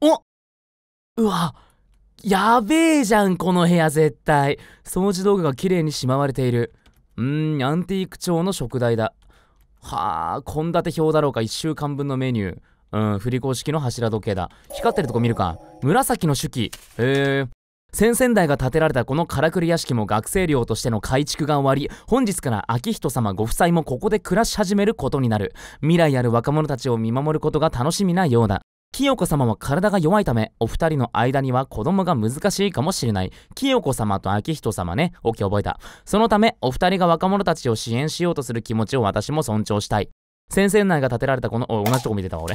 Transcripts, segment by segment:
おうわやべえじゃんこの部屋絶対掃除道具が綺麗にしまわれているうーんアンティーク調の食材だはあ献立表だろうか1週間分のメニューうん、振り子式の柱時計だ。光ってるとこ見るか。紫の手記。へえ。先々代が建てられたこのからくり屋敷も学生寮としての改築が終わり本日から明人様ご夫妻もここで暮らし始めることになる未来ある若者たちを見守ることが楽しみなようだ清子様は体が弱いためお二人の間には子供が難しいかもしれない清子様と明人様ねオッケー覚えたそのためお二人が若者たちを支援しようとする気持ちを私も尊重したい先生内が建てられたこの、お同じとこ見てた俺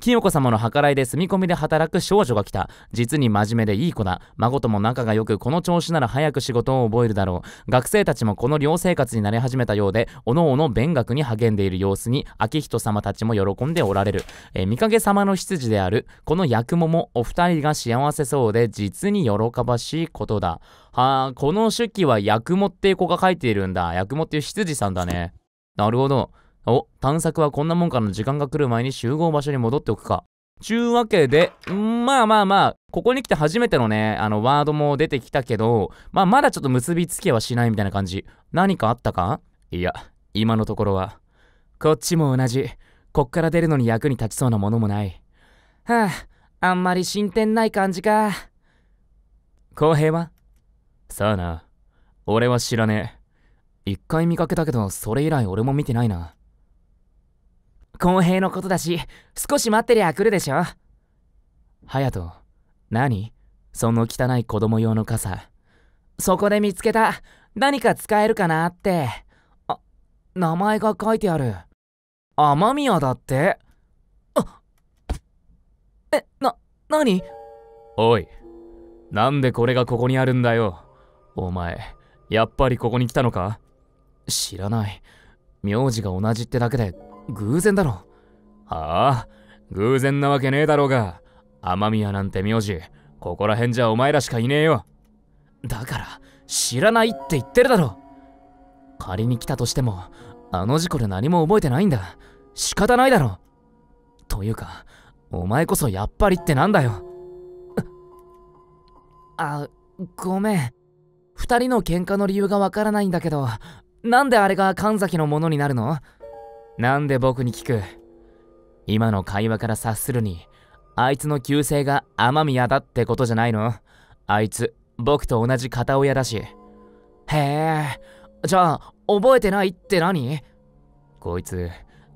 清子 様の計らいで住み込みで働く少女が来た。実に真面目でいい子だ。孫とも仲が良く、この調子なら早く仕事を覚えるだろう。学生たちもこの寮生活に慣れ始めたようで、おのおの勉学に励んでいる様子に、明人様たちも喜んでおられる。えー、見か様の執事である、この役ももお二人が幸せそうで、実に喜ばしいことだ。はあ、この手記は役もって子が書いているんだ。役もっていう執事さんだね。なるほど。お、探索はこんなもんかの時間が来る前に集合場所に戻っておくか。ちゅうわけで、まあまあまあ、ここに来て初めてのね、あの、ワードも出てきたけど、まあまだちょっと結びつきはしないみたいな感じ。何かあったかいや、今のところは。こっちも同じ。こっから出るのに役に立ちそうなものもない。はあ、あんまり進展ない感じか。公平はさあな。俺は知らねえ。一回見かけたけど、それ以来俺も見てないな。公平のことだし、少し待ってりゃ来るでしょ。隼人、何その汚い子供用の傘。そこで見つけた、何か使えるかなって。あ、名前が書いてある。雨宮だってあえ、な、なおい、なんでこれがここにあるんだよ。お前、やっぱりここに来たのか知らない。名字が同じってだけで偶然だろ。ああ、偶然なわけねえだろうが。雨宮なんて名字、ここら辺じゃお前らしかいねえよ。だから、知らないって言ってるだろ。仮に来たとしても、あの事故で何も覚えてないんだ。仕方ないだろ。というか、お前こそやっぱりってなんだよ。あ、ごめん。二人の喧嘩の理由がわからないんだけど、なんであれが神崎のものになるのなんで僕に聞く今の会話から察するに、あいつの旧姓が雨宮だってことじゃないのあいつ、僕と同じ片親だし。へえ、じゃあ、覚えてないって何こいつ、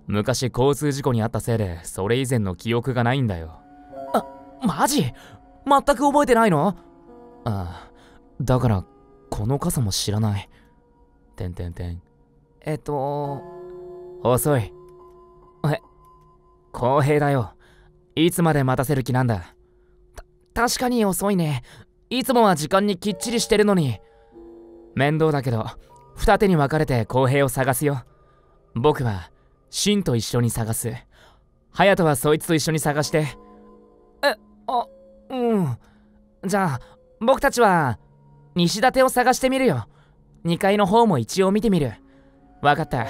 昔交通事故に遭ったせいで、それ以前の記憶がないんだよ。あ、マジ全く覚えてないのああ、だから、この傘も知らない。てんてんてん。えっと、遅い。え、公平だよ。いつまで待たせる気なんだ。た、確かに遅いね。いつもは時間にきっちりしてるのに。面倒だけど、二手に分かれて公平を探すよ。僕は、シンと一緒に探す。隼人はそいつと一緒に探して。え、あ、うん。じゃあ、僕たちは、西立を探してみるよ。2階の方も一応見てみる。わかった。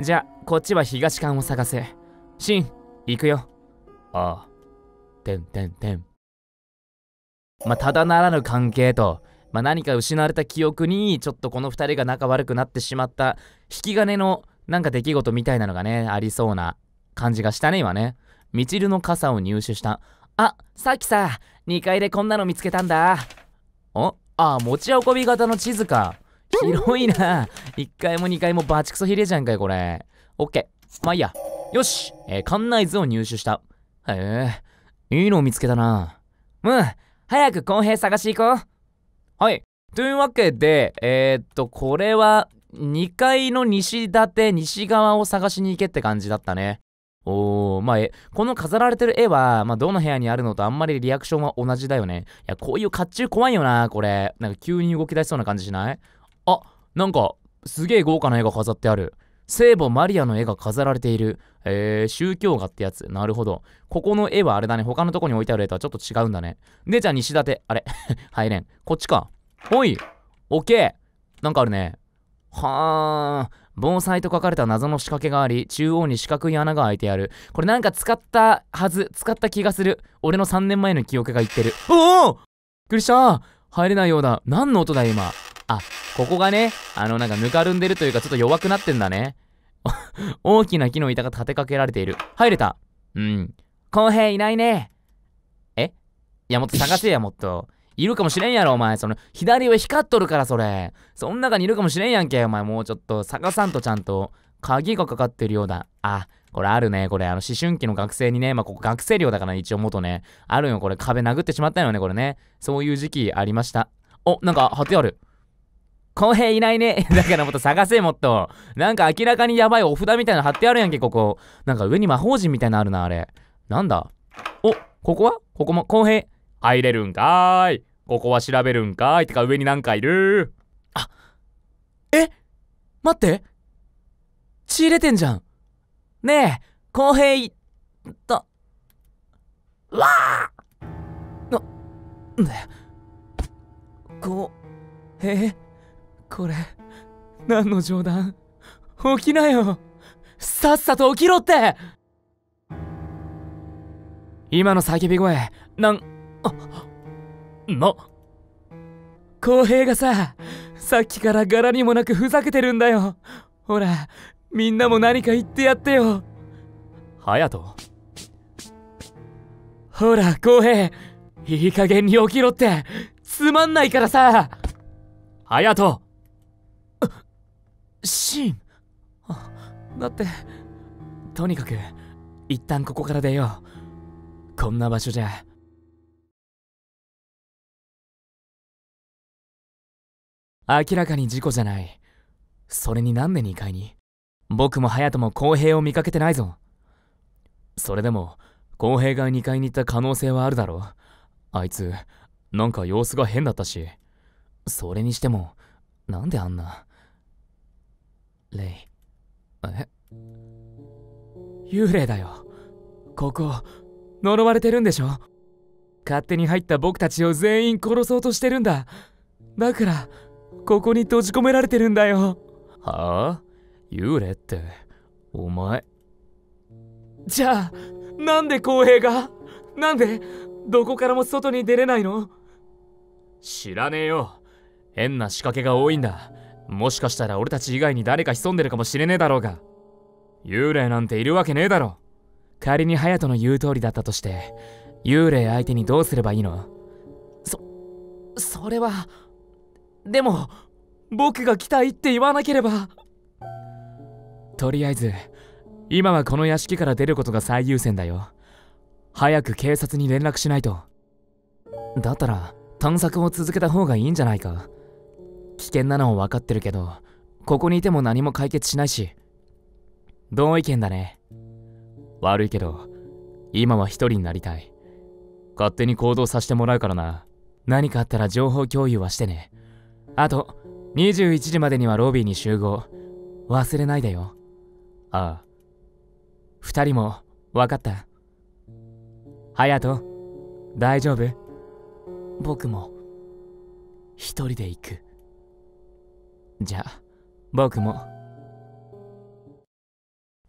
じゃあ、こっちは東館を探せ。シン、行くよ。ああ。てんてんてん。まあ、ただならぬ関係と、まあ、何か失われた記憶に、ちょっとこの2人が仲悪くなってしまった、引き金のなんか出来事みたいなのがね、ありそうな感じがしたね、今ね。みちるの傘を入手した。あ、さっきさ、2階でこんなの見つけたんだ。おあ、持ち運び型の地図か。広いな。1階も2階もバチクソひれじゃんかよ、これ。オッケー。まあいいや。よし、えー、館内図を入手した。へえ、いいのを見つけたな。うん、早く公平探し行こう。はい。というわけで、えー、っと、これは、2階の西館、西側を探しに行けって感じだったね。おー、まあ、え、この飾られてる絵は、まあ、どの部屋にあるのとあんまりリアクションは同じだよね。いや、こういう甲冑怖いよな、これ。なんか急に動き出しそうな感じしないあ、なんか、すげえ豪華な絵が飾ってある。聖母マリアの絵が飾られている、えー、宗教画ってやつ。なるほど。ここの絵はあれだね。他のとこに置いてある絵とはちょっと違うんだね。で、じゃあ西立あれ 入れん。こっちか。ほい。オッケー。なんかあるね。はあ。盆栽と書かれた謎の仕掛けがあり、中央に四角い穴が開いてある。これなんか使ったはず。使った気がする。俺の3年前の記憶が言ってる。おおびっくりした入れないようだ。何の音だ今。あ、ここがね、あのなんかぬかるんでるというかちょっと弱くなってんだね。大きな木の板が立てかけられている。入れた。うん。公平いないね。えいや、もっと探せや、もっと。いるかもしれんやろ、お前。その、左上光っとるから、それ。そん中にいるかもしれんやんけ、お前。もうちょっと探さんとちゃんと。鍵がかかってるようだ。あ、これあるね。これ、あの、思春期の学生にね、まあ、ここ学生寮だから一応元ね。あるよ、これ。壁殴ってしまったよね、これね。そういう時期ありました。お、なんか貼ってある。公平いないね。だからもっと探せ、もっと。なんか明らかにやばいお札みたいなの貼ってあるやんけ、ここ。なんか上に魔法陣みたいなのあるな、あれ。なんだお、ここはここも公平。入れるんかーい。ここは調べるんかーい。てか上になんかいるあ、え待って。血入れてんじゃん。ねえ、公平、と、わあな、んだよ。こう、へえ。これ何の冗談起きなよさっさと起きろって今の叫び声なんあな浩平がささっきから柄にもなくふざけてるんだよほらみんなも何か言ってやってよ隼人ほら浩平いい加減に起きろってつまんないからさ隼人シーンあだってとにかく一旦ここから出ようこんな場所じゃ明らかに事故じゃないそれに何で2階に僕も隼人も公平を見かけてないぞそれでも公平が2階に行った可能性はあるだろあいつなんか様子が変だったしそれにしてもなんであんなレイ。え幽霊だよ。ここ、呪われてるんでしょ勝手に入った僕たちを全員殺そうとしてるんだ。だから、ここに閉じ込められてるんだよ。はあ幽霊って、お前。じゃあ、なんで公平がなんで、どこからも外に出れないの知らねえよ。変な仕掛けが多いんだ。もしかしたら俺たち以外に誰か潜んでるかもしれねえだろうが幽霊なんているわけねえだろ仮に隼人の言う通りだったとして幽霊相手にどうすればいいのそそれはでも僕が来たいって言わなければとりあえず今はこの屋敷から出ることが最優先だよ早く警察に連絡しないとだったら探索を続けた方がいいんじゃないか危険なのは分かってるけどここにいても何も解決しないし同意見だね悪いけど今は一人になりたい勝手に行動させてもらうからな何かあったら情報共有はしてねあと21時までにはロビーに集合忘れないでよああ2人も分かった隼人大丈夫僕も一人で行くじゃあ、僕も。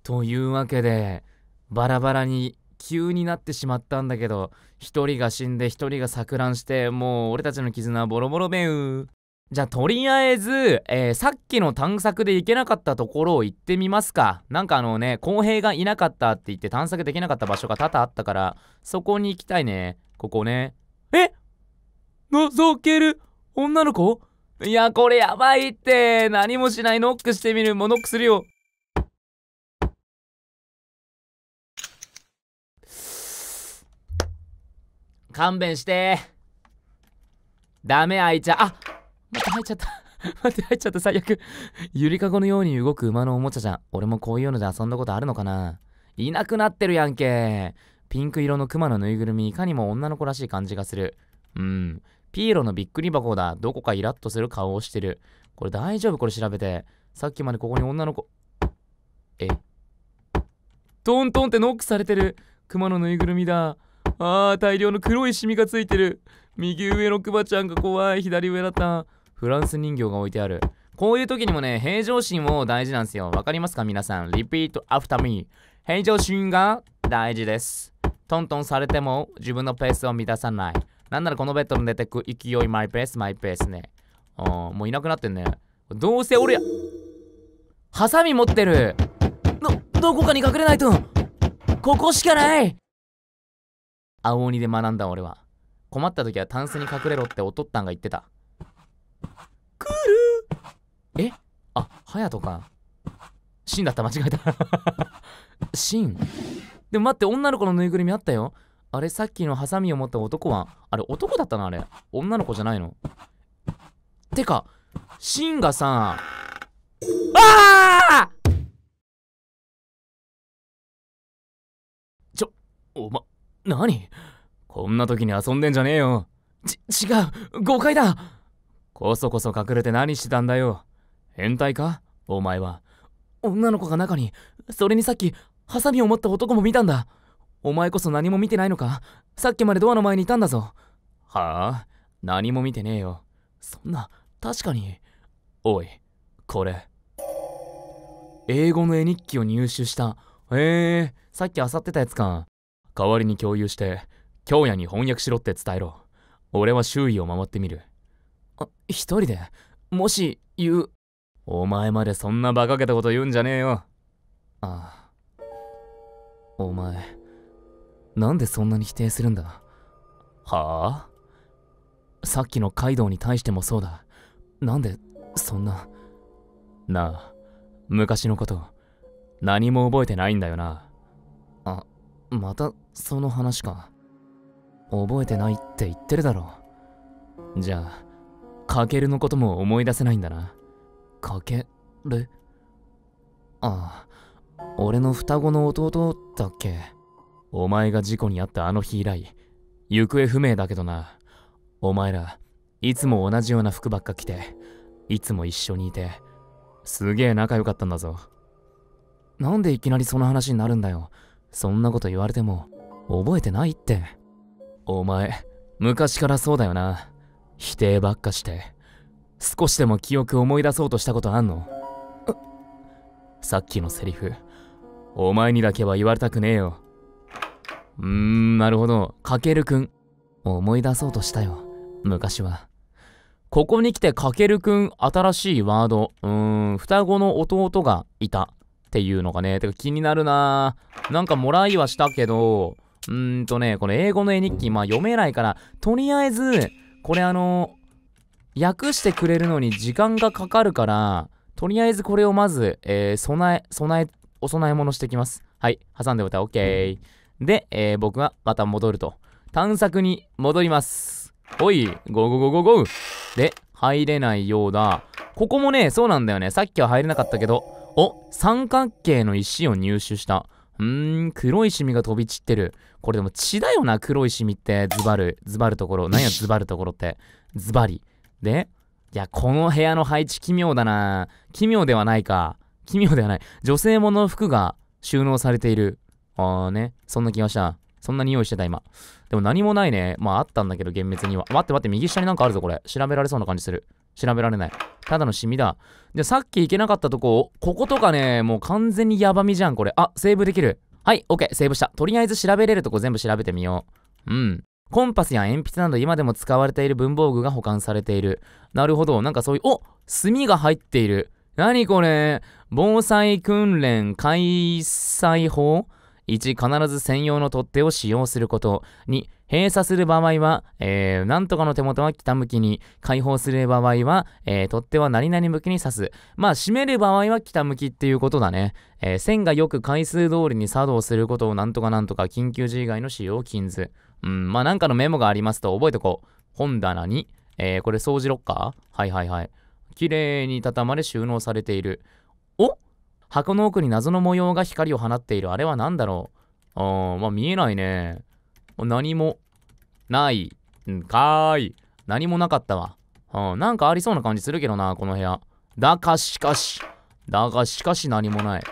というわけで、バラバラに急になってしまったんだけど、一人が死んで一人が錯乱して、もう俺たちの絆はボロボロめう。じゃあとりあえず、えー、さっきの探索で行けなかったところを行ってみますか。なんかあのね、公平がいなかったって言って探索できなかった場所が多々あったから、そこに行きたいね。ここね。えのぞける女の子いや、これやばいって。何もしないノックしてみる。もうノックするよ。勘弁して。ダメ、あいちゃん。あ待って、入っちゃった。待って、入っちゃった。最悪。ゆりかごのように動く馬のおもちゃじゃん。俺もこういうので遊んだことあるのかないなくなってるやんけ。ピンク色のクマのぬいぐるみ、いかにも女の子らしい感じがする。うん。ピエロのびっくり箱だ。どこかイラッとする顔をしてる。これ大丈夫これ調べて。さっきまでここに女の子。えトントンってノックされてる。マのぬいぐるみだ。ああ、大量の黒いシミがついてる。右上のクマちゃんが怖い。左上だった。フランス人形が置いてある。こういう時にもね、平常心を大事なんですよ。わかりますか皆さん。repeat after me。平常心が大事です。トントンされても自分のペースを乱さない。なんならこのベッドに出てく勢いマイペースマイペースね。あもういなくなってんね。どうせ俺や。ハサミ持ってるど、どこかに隠れないとここしかない青鬼で学んだ俺は。困った時はタンスに隠れろっておとったんが言ってた。くるえあ、ハヤトか。シンだった、間違えた。シン。でも待って、女の子のぬいぐるみあったよ。あれ、さっきのハサミを持った男は、あれ、男だったな、あれ。女の子じゃないの。てか、シンがさ、ああちょ、おま、なにこんな時に遊んでんじゃねえよ。ち、違う誤解だこそこそ隠れて何してたんだよ。変態かお前は。女の子が中に、それにさっき、ハサミを持った男も見たんだ。お前こそ何も見てないのかさっきまでドアの前にいたんだぞ。はあ何も見てねえよ。そんな、確かに。おい、これ。英語の絵日記を入手した。へえ、さっき漁ってたやつか。代わりに共有して、京也に翻訳しろって伝えろ。俺は周囲を回ってみる。あ、一人でもし、言う。お前までそんな馬鹿げたこと言うんじゃねえよ。ああ。お前。なんでそんなに否定するんだはあさっきのカイドウに対してもそうだ。なんでそんな。なあ、昔のこと、何も覚えてないんだよな。あ、またその話か。覚えてないって言ってるだろじゃあ、かけるのことも思い出せないんだな。かけるああ、俺の双子の弟だっけ。お前が事故に遭ったあの日以来、行方不明だけどな。お前ら、いつも同じような服ばっか着て、いつも一緒にいて、すげえ仲良かったんだぞ。なんでいきなりその話になるんだよ。そんなこと言われても、覚えてないって。お前、昔からそうだよな。否定ばっかして、少しでも記憶思い出そうとしたことあんのさっきのセリフ、お前にだけは言われたくねえよ。うーん、なるほど。かけるくん。思い出そうとしたよ。昔は。ここに来てかけるくん、新しいワード。うーん、双子の弟がいた。っていうのがね、てか気になるななんかもらいはしたけど、うーんとね、この英語の絵日記、まあ読めないから、とりあえず、これあの、訳してくれるのに時間がかかるから、とりあえずこれをまず、えー、備え、備え、お供え物してきます。はい、挟んでおいたら OK。で、えー、僕はまた戻ると。探索に戻ります。おい、ゴゴゴゴゴで、入れないようだ。ここもね、そうなんだよね。さっきは入れなかったけど。お、三角形の石を入手した。うーん、黒いシミが飛び散ってる。これでも血だよな、黒いシミって。ズバル。ズバルところ。何や、ズバルところって。ズバリ。で、いや、この部屋の配置奇妙だな。奇妙ではないか。奇妙ではない。女性もの服が収納されている。あーね。そんな気がした。そんなに用意してた、今。でも何もないね。まあ、あったんだけど、厳密には。待って待って、右下になんかあるぞ、これ。調べられそうな感じする。調べられない。ただのシミだ。で、さっき行けなかったとこ、こことかね、もう完全にヤバみじゃん、これ。あ、セーブできる。はい、オッケー、セーブした。とりあえず調べれるとこ全部調べてみよう。うん。コンパスや鉛筆など今でも使われている文房具が保管されている。なるほど。なんかそういう、お墨が入っている。何これ防災訓練開催法1必ず専用の取っ手を使用すること2閉鎖する場合は、えー、なんとかの手元は北向きに開放する場合は、えー、取っ手は何々向きに刺すまあ閉める場合は北向きっていうことだね、えー、線がよく回数通りに作動することをなんとかなんとか緊急時以外の使用禁ずうんまあなんかのメモがありますと覚えておこう本棚に、えー、これ掃除ロッカーはいはいはい綺麗に畳まれ収納されているおっ箱の奥に謎の模様が光を放っている。あれは何だろうあー、まあ、見えないね。何も、ない。んかーい。何もなかったわ。うん、なんかありそうな感じするけどな、この部屋。だかしかし。だがしかし何もない。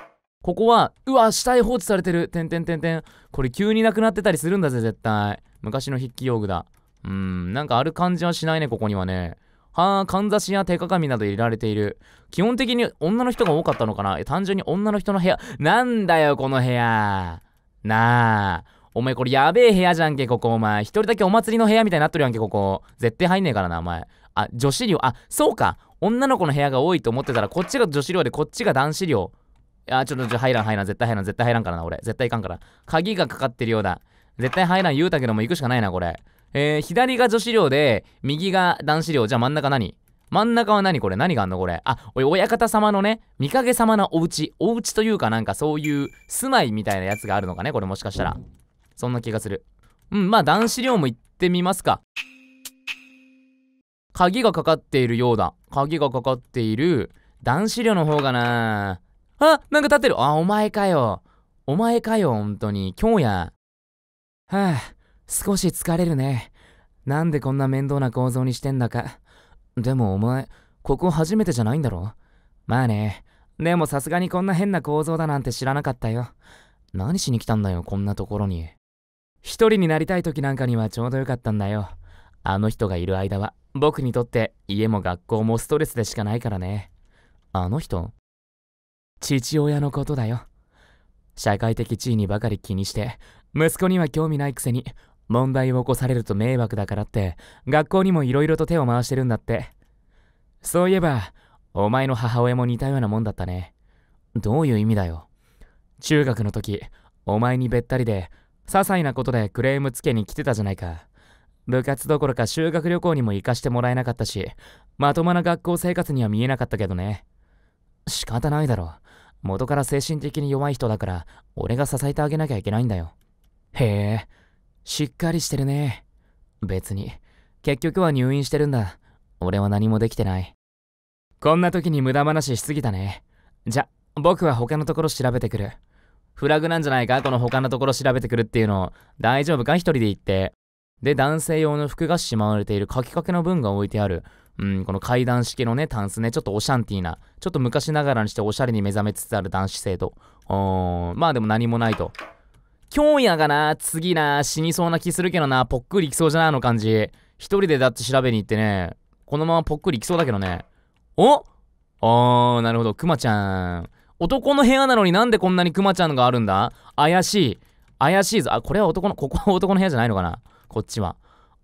ここは、うわ、死体放置されてる。てんてんてんてん。これ急になくなってたりするんだぜ、絶対。昔の筆記用具だ。うん、なんかある感じはしないね、ここにはね。はあ、かんざしや手鏡など入れられている。基本的に女の人が多かったのかな単純に女の人の部屋。なんだよ、この部屋。なあ。お前これやべえ部屋じゃんけ、ここお前。一人だけお祭りの部屋みたいになっとるやんけ、ここ。絶対入んねえからな、お前。あ、女子寮。あ、そうか。女の子の部屋が多いと思ってたら、こっちが女子寮で、こっちが男子寮。あ、ちょっと、ちょ、入らん、入らん。絶対入らん、絶対入らんからな、俺。絶対行かんから。鍵がかかってるようだ。絶対入らん言うたけども行くしかないな、これ。えー、左が女子寮で、右が男子寮。じゃあ真ん中何真ん中は何これ何があんのこれ。あ、お親方様のね、御か様のお家。お家というかなんかそういう住まいみたいなやつがあるのかねこれもしかしたら。そんな気がする。うん、まあ男子寮も行ってみますか。鍵がかかっているようだ。鍵がかかっている男子寮の方がなあ、なんか立ってる。あ、お前かよ。お前かよ、本当に。今日や。はぁ、あ、少し疲れるね。なんでこんな面倒な構造にしてんだか。でもお前、ここ初めてじゃないんだろまあね。でもさすがにこんな変な構造だなんて知らなかったよ。何しに来たんだよ、こんなところに。一人になりたい時なんかにはちょうどよかったんだよ。あの人がいる間は、僕にとって家も学校もストレスでしかないからね。あの人父親のことだよ。社会的地位にばかり気にして、息子には興味ないくせに問題を起こされると迷惑だからって学校にも色々と手を回してるんだってそういえばお前の母親も似たようなもんだったねどういう意味だよ中学の時お前にべったりで些細なことでクレームつけに来てたじゃないか部活どころか修学旅行にも行かしてもらえなかったしまともな学校生活には見えなかったけどね仕方ないだろ元から精神的に弱い人だから俺が支えてあげなきゃいけないんだよへえしっかりしてるね。別に、結局は入院してるんだ。俺は何もできてない。こんな時に無駄話しすぎたね。じゃ、僕は他のところ調べてくる。フラグなんじゃないかこの他のところ調べてくるっていうの。大丈夫か一人で行って。で、男性用の服がしまわれている書きかけの文が置いてある。うん、この階段式のね、タンスね、ちょっとオシャンティーな、ちょっと昔ながらにしておしゃれに目覚めつつある男子生徒。うーん、まあでも何もないと。今日やがな、次な、死にそうな気するけどな、ぽっくり行きそうじゃないの感じ。一人でだって調べに行ってね、このままぽっくり行きそうだけどね。おあー、なるほど、くまちゃん。男の部屋なのになんでこんなにくまちゃんがあるんだ怪しい。怪しいぞ。あ、これは男の、ここは男の部屋じゃないのかなこっちは。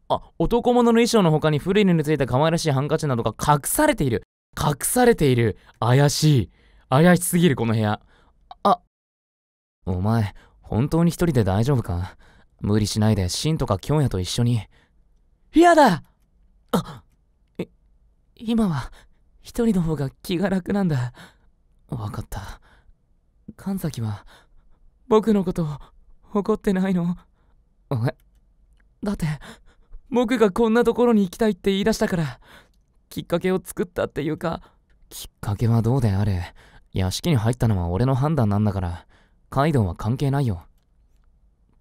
あ、男物の衣装の他に古い布についた可愛らしいハンカチなどが隠されている。隠されている。怪しい。怪しすぎる、この部屋。あ、お前、本当に一人で大丈夫か無理しないでシンとかキョンヤと一緒に。嫌だあい、今は一人の方が気が楽なんだ。わかった。神崎は僕のこと怒ってないのえだって僕がこんなところに行きたいって言い出したからきっかけを作ったっていうかきっかけはどうであれ屋敷に入ったのは俺の判断なんだからカイドウは関係ないよ。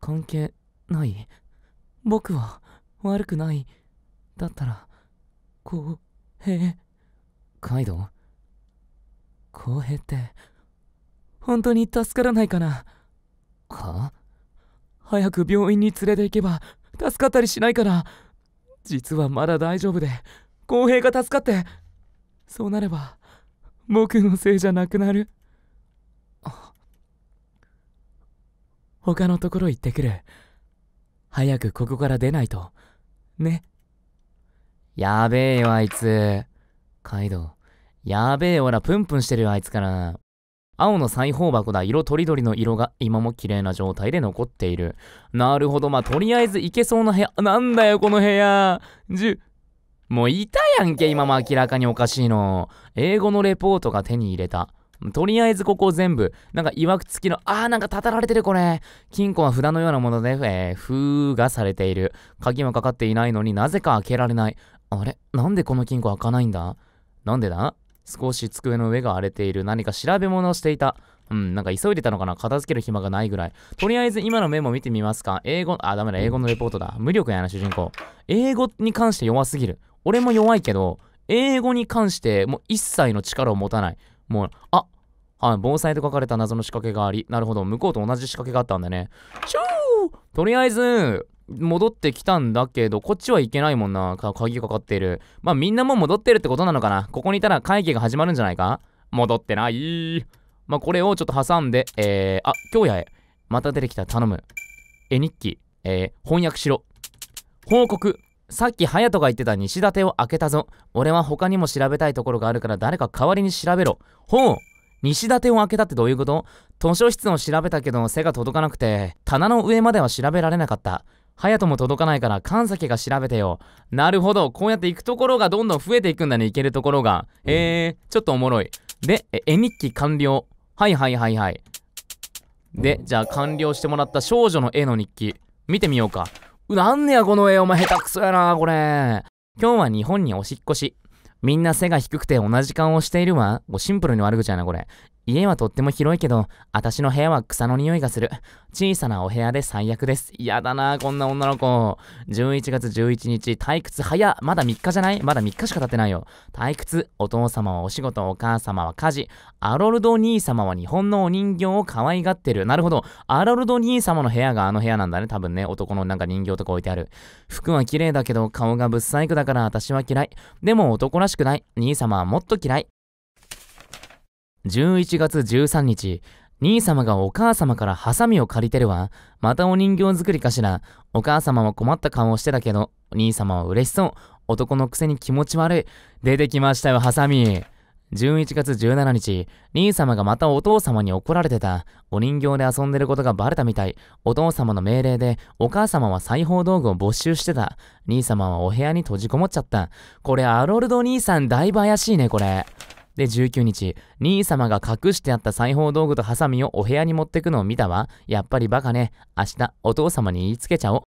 関係ない僕は悪くない。だったら、公平。カイドウ公平って、本当に助からないかな。は早く病院に連れて行けば、助かったりしないから。実はまだ大丈夫で、公平が助かって。そうなれば、僕のせいじゃなくなる。他のところ行ってくる。早くここから出ないと。ね。やべえよ、あいつ。カイドウ。やべえ、ほら、プンプンしてるよ、あいつから。青の裁縫箱だ。色とりどりの色が今も綺麗な状態で残っている。なるほど。まあ、とりあえず行けそうな部屋。なんだよ、この部屋。じゅ、もういたやんけ、今も明らかにおかしいの。英語のレポートが手に入れた。とりあえずここ全部、なんか曰くつきの、あーなんかたたられてるこれ。金庫は札のようなもので、えー、封がされている。鍵はかかっていないのになぜか開けられない。あれなんでこの金庫開かないんだなんでだ少し机の上が荒れている。何か調べ物をしていた。うん、なんか急いでたのかな片付ける暇がないぐらい。とりあえず今のメモ見てみますか。英語、あ、ダメだ、英語のレポートだ。無力やな、主人公。英語に関して弱すぎる。俺も弱いけど、英語に関してもう一切の力を持たない。もう、あ、はい、盆栽と書かれた謎の仕掛けがあり、なるほど、向こうと同じ仕掛けがあったんだね。シューとりあえず、戻ってきたんだけど、こっちはいけないもんな。か鍵かかっている。まあみんなも戻ってるってことなのかな。ここにいたら会議が始まるんじゃないか戻ってない。まあこれをちょっと挟んで、えー、あ、今日やへ。また出てきた、頼む。絵日記、えー、翻訳しろ。報告。さっき隼人が言ってた西立を開けたぞ。俺は他にも調べたいところがあるから誰か代わりに調べろ。ほう西立を開けたってどういうこと図書室を調べたけど背が届かなくて、棚の上までは調べられなかった。隼人も届かないから神崎が調べてよ。なるほど。こうやって行くところがどんどん増えていくんだね。行けるところが。えー、ちょっとおもろい。で、絵日記完了。はいはいはいはい。で、じゃあ完了してもらった少女の絵の日記。見てみようか。うなんねやこの絵。お前下手くそやな、これ。今日は日本にお引っ越し。みんな背が低くて同じ顔をしているわ。シンプルに悪口やな、これ。家はとっても広いけど、私の部屋は草の匂いがする。小さなお部屋で最悪です。嫌だな、こんな女の子。11月11日、退屈早。まだ3日じゃないまだ3日しか経ってないよ。退屈。お父様はお仕事、お母様は家事。アロルド兄様は日本のお人形を可愛がってる。なるほど。アロルド兄様の部屋があの部屋なんだね。多分ね、男のなんか人形とか置いてある。服は綺麗だけど、顔がぶっ細工だから私は嫌い。でも男らしくない。兄様はもっと嫌い。11月13日、兄様がお母様からハサミを借りてるわ。またお人形作りかしら。お母様は困った顔をしてたけど、兄様は嬉しそう。男のくせに気持ち悪い。出てきましたよ、ハサミ。11月17日、兄様がまたお父様に怒られてた。お人形で遊んでることがバレたみたい。お父様の命令で、お母様は裁縫道具を没収してた。兄様はお部屋に閉じこもっちゃった。これ、アロルド兄さんだいぶ怪しいね、これ。で、19日、兄様が隠してあった裁縫道具とハサミをお部屋に持ってくのを見たわ。やっぱりバカね。明日、お父様に言いつけちゃおう。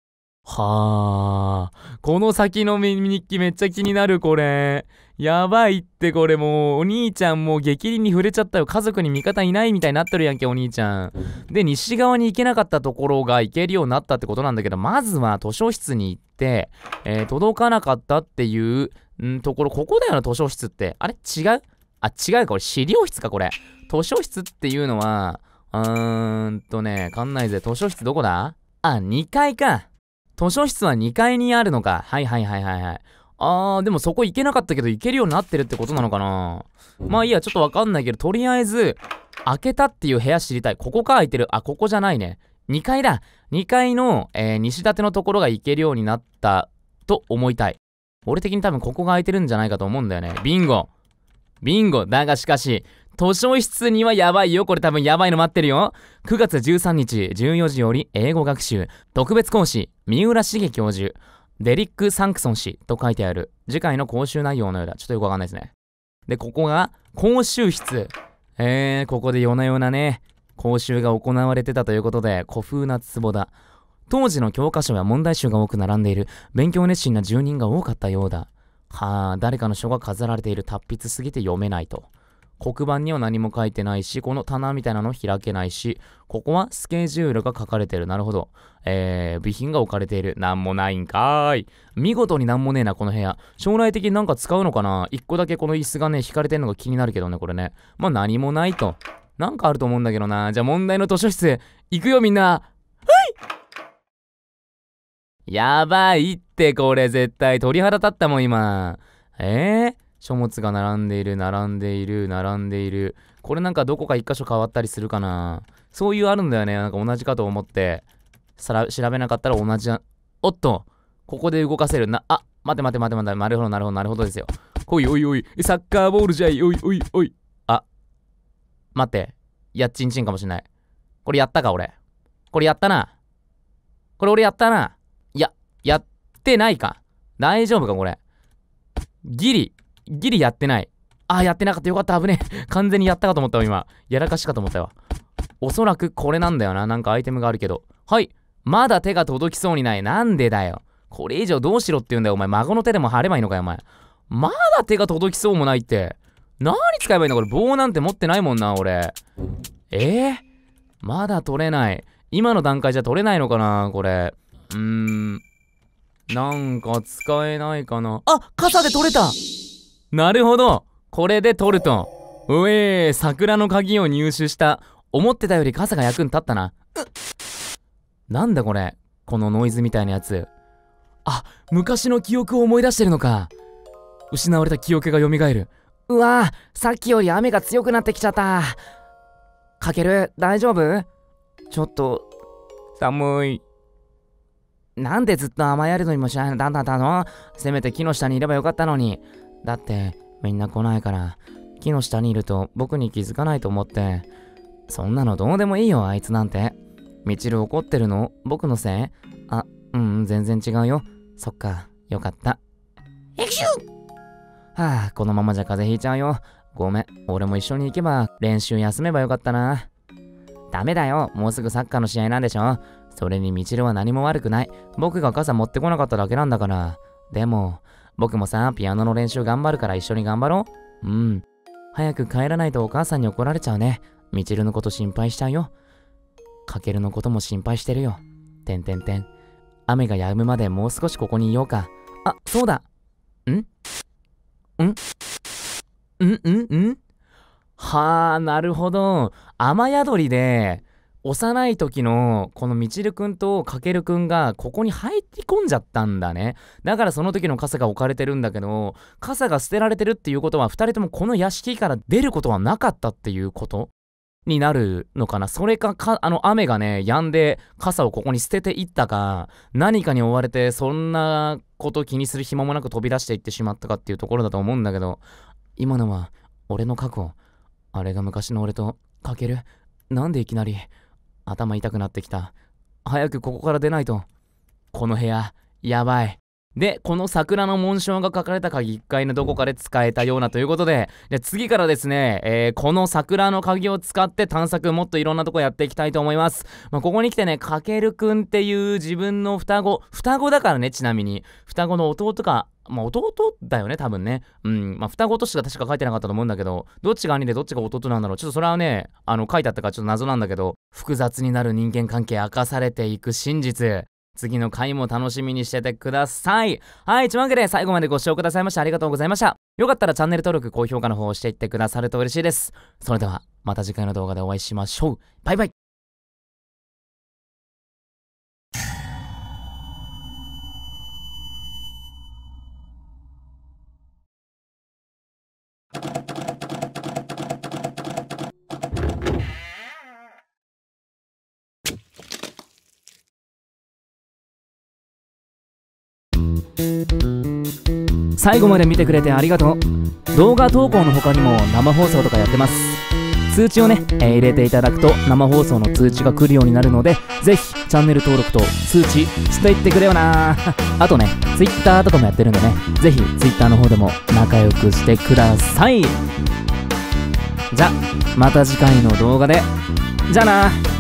はあ。この先の日記めっちゃ気になる、これ。やばいってこれもう、お兄ちゃんもう激凛に触れちゃったよ。家族に味方いないみたいになってるやんけ、お兄ちゃん。で、西側に行けなかったところが行けるようになったってことなんだけど、まずは図書室に行って、えー、届かなかったっていう、んところ、ここだよな、図書室って。あれ違うあ、違うか、これ資料室か、これ。図書室っていうのは、うーんとね、館内で図書室どこだあ、2階か。図書室は2階にあるのか。はいはいはいはいはい。あー、でもそこ行けなかったけど行けるようになってるってことなのかなまあいいや、ちょっとわかんないけど、とりあえず、開けたっていう部屋知りたい。ここか、開いてる。あ、ここじゃないね。2階だ。2階の、えー、西立のところが行けるようになったと思いたい。俺的に多分ここが開いてるんじゃないかと思うんだよね。ビンゴビンゴだがしかし図書室にはやばいよこれ多分やばいの待ってるよ9月13日14時より英語学習特別講師三浦茂教授デリック・サンクソン氏と書いてある次回の講習内容のようだちょっとよくわかんないですねでここが講習室えー、ここで夜な夜なね講習が行われてたということで古風な壺だ当時の教科書や問題集が多く並んでいる勉強熱心な住人が多かったようだは誰かの書が飾られている達筆すぎて読めないと。黒板には何も書いてないし、この棚みたいなの開けないし、ここはスケジュールが書かれてる。なるほど。えー、備品が置かれている。なんもないんかーい。見事になんもねえな、この部屋。将来的になんか使うのかな一個だけこの椅子がね、引かれてんのが気になるけどね、これね。まあ何もないと。なんかあると思うんだけどな。じゃあ問題の図書室行くよ、みんな。はいやばいっってこれ絶対鳥肌立ったもん今。えー、書物が並んでいる、並んでいる、並んでいる。これなんかどこか一箇所変わったりするかな。そういうあるんだよね。なんか同じかと思って。さら、調べなかったら同じな。おっと、ここで動かせるな。あ、待て待て待て待て。なるほど、なるほど、なるほどですよ。おいおいおい、サッカーボールじゃい、おいおいおい。あ、待って。やっちんちんかもしんない。これやったか、俺。これやったな。これ俺やったな。や、やっってないか。大丈夫か、これ。ギリ、ギリやってない。あ、やってなかった。よかった。危ねえ。完全にやったかと思ったわ、今。やらかしかと思ったわ。おそらくこれなんだよな。なんかアイテムがあるけど。はい。まだ手が届きそうにない。なんでだよ。これ以上どうしろって言うんだよ、お前。孫の手でも貼ればいいのかよ、お前。まだ手が届きそうもないって。何使えばいいのこれ。棒なんて持ってないもんな、俺。えー、まだ取れない。今の段階じゃ取れないのかな、これ。うーん。なんか使えないかな。あ傘で取れたなるほどこれで取ると。うえー、桜の鍵を入手した。思ってたより傘が役に立ったな。なんだこれこのノイズみたいなやつ。あ、昔の記憶を思い出してるのか。失われた記憶が蘇る。うわぁ、さっきより雨が強くなってきちゃった。かける、大丈夫ちょっと、寒い。なんでずっと甘やるのにもしないのだんだんだのせめて木の下にいればよかったのに。だって、みんな来ないから、木の下にいると僕に気づかないと思って。そんなのどうでもいいよ、あいつなんて。みちる怒ってるの僕のせいあ、うん、全然違うよ。そっか、よかった。エクシュはあ、このままじゃ風邪ひいちゃうよ。ごめん、俺も一緒に行けば練習休めばよかったな。ダメだよ、もうすぐサッカーの試合なんでしょそれにみちるは何も悪くない。僕が傘持ってこなかっただけなんだから。でも、僕もさ、ピアノの練習頑張るから一緒に頑張ろう。うん。早く帰らないとお母さんに怒られちゃうね。みちるのこと心配しちゃうよ。かけるのことも心配してるよ。てんてんてん。雨が止むまでもう少しここにいようか。あ、そうだ。んんんんんはあ、なるほど。雨宿りで、幼い時のこのみちるくんとかけるくんがここに入り込んじゃったんだねだからその時の傘が置かれてるんだけど傘が捨てられてるっていうことは2人ともこの屋敷から出ることはなかったっていうことになるのかなそれかあの雨がね止んで傘をここに捨てていったか何かに追われてそんなこと気にする暇もなく飛び出していってしまったかっていうところだと思うんだけど今のは俺の過去あれが昔の俺とかけるなんでいきなり頭痛くなってきた。早くここから出ないと。この部屋、やばい。で、この桜の紋章が書かれた鍵1階のどこかで使えたようなということで、で次からですね、えー、この桜の鍵を使って探索もっといろんなとこやっていきたいと思います。まあ、ここに来てね、かけるくんっていう自分の双子、双子だからね、ちなみに。双子の弟かまあ、弟だよね、多分ね。うん。まあ、双子としか確か書いてなかったと思うんだけど、どっちが兄でどっちが弟なんだろう。ちょっとそれはね、あの、書いてあったからちょっと謎なんだけど、複雑になる人間関係明かされていく真実。次の回も楽しみにしててください。はい、というわけで最後までご視聴くださいましてありがとうございました。よかったらチャンネル登録、高評価の方をしていってくださると嬉しいです。それでは、また次回の動画でお会いしましょう。バイバイ最後まで見てくれてありがとう動画投稿の他にも生放送とかやってます通知をね、えー、入れていただくと生放送の通知が来るようになるのでぜひチャンネル登録と通知していってくれよな あとね Twitter とかもやってるんでねぜひ Twitter の方でも仲良くしてくださいじゃまた次回の動画でじゃあな